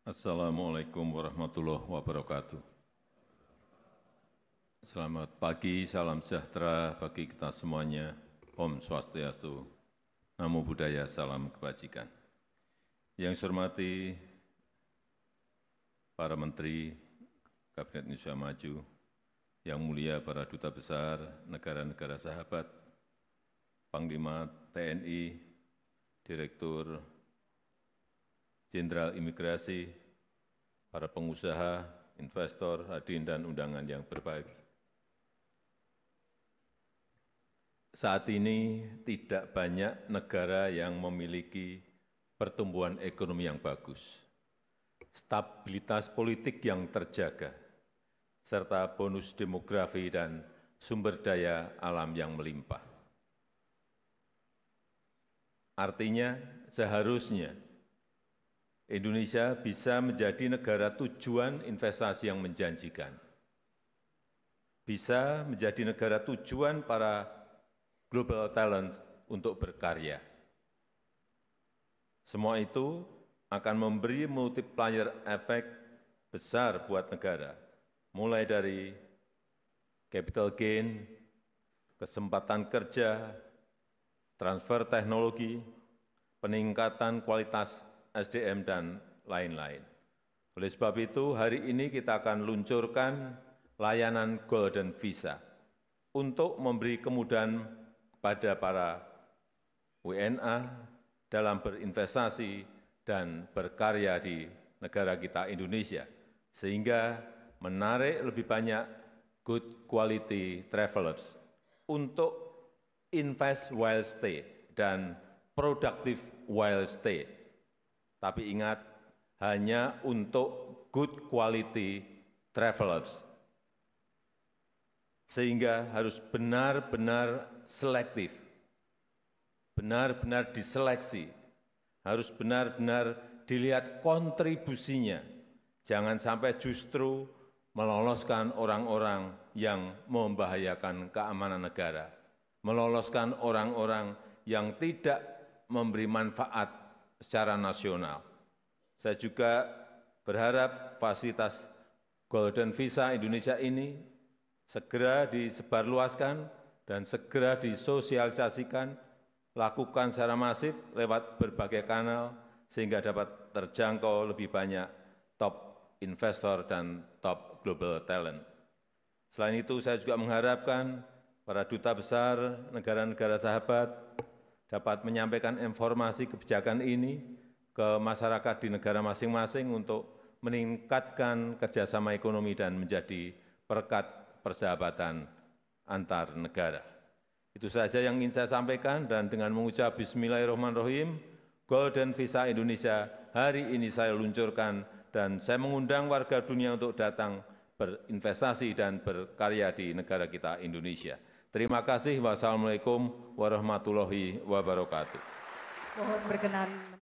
Assalamualaikum warahmatullahi wabarakatuh. Selamat pagi, salam sejahtera bagi kita semuanya. Om Swastiastu, Namo Buddhaya, salam kebajikan. Yang saya hormati para menteri Kabinet Indonesia Maju, yang mulia para duta besar negara-negara sahabat, Panglima TNI, Direktur jenderal imigrasi, para pengusaha, investor, hadirin dan undangan yang terbaik. Saat ini tidak banyak negara yang memiliki pertumbuhan ekonomi yang bagus, stabilitas politik yang terjaga, serta bonus demografi dan sumber daya alam yang melimpah. Artinya, seharusnya Indonesia bisa menjadi negara tujuan investasi yang menjanjikan. Bisa menjadi negara tujuan para global talents untuk berkarya. Semua itu akan memberi multiplier efek besar buat negara, mulai dari capital gain, kesempatan kerja, transfer teknologi, peningkatan kualitas SDM, dan lain-lain. Oleh sebab itu, hari ini kita akan luncurkan layanan Golden Visa untuk memberi kemudahan pada para WNA dalam berinvestasi dan berkarya di negara kita Indonesia, sehingga menarik lebih banyak good quality travelers untuk invest while stay dan productive while stay tapi ingat hanya untuk good quality travelers. Sehingga harus benar-benar selektif, benar-benar diseleksi, harus benar-benar dilihat kontribusinya. Jangan sampai justru meloloskan orang-orang yang membahayakan keamanan negara, meloloskan orang-orang yang tidak memberi manfaat secara nasional. Saya juga berharap fasilitas Golden Visa Indonesia ini segera disebarluaskan dan segera disosialisasikan, lakukan secara masif lewat berbagai kanal sehingga dapat terjangkau lebih banyak top investor dan top global talent. Selain itu, saya juga mengharapkan para duta besar negara-negara sahabat dapat menyampaikan informasi kebijakan ini ke masyarakat di negara masing-masing untuk meningkatkan kerjasama ekonomi dan menjadi perekat persahabatan antar negara. Itu saja yang ingin saya sampaikan dan dengan mengucap Bismillahirrahmanirrahim, Golden Visa Indonesia hari ini saya luncurkan dan saya mengundang warga dunia untuk datang berinvestasi dan berkarya di negara kita Indonesia. Terima kasih. Wassalamualaikum warahmatullahi wabarakatuh. Mohon berkenan.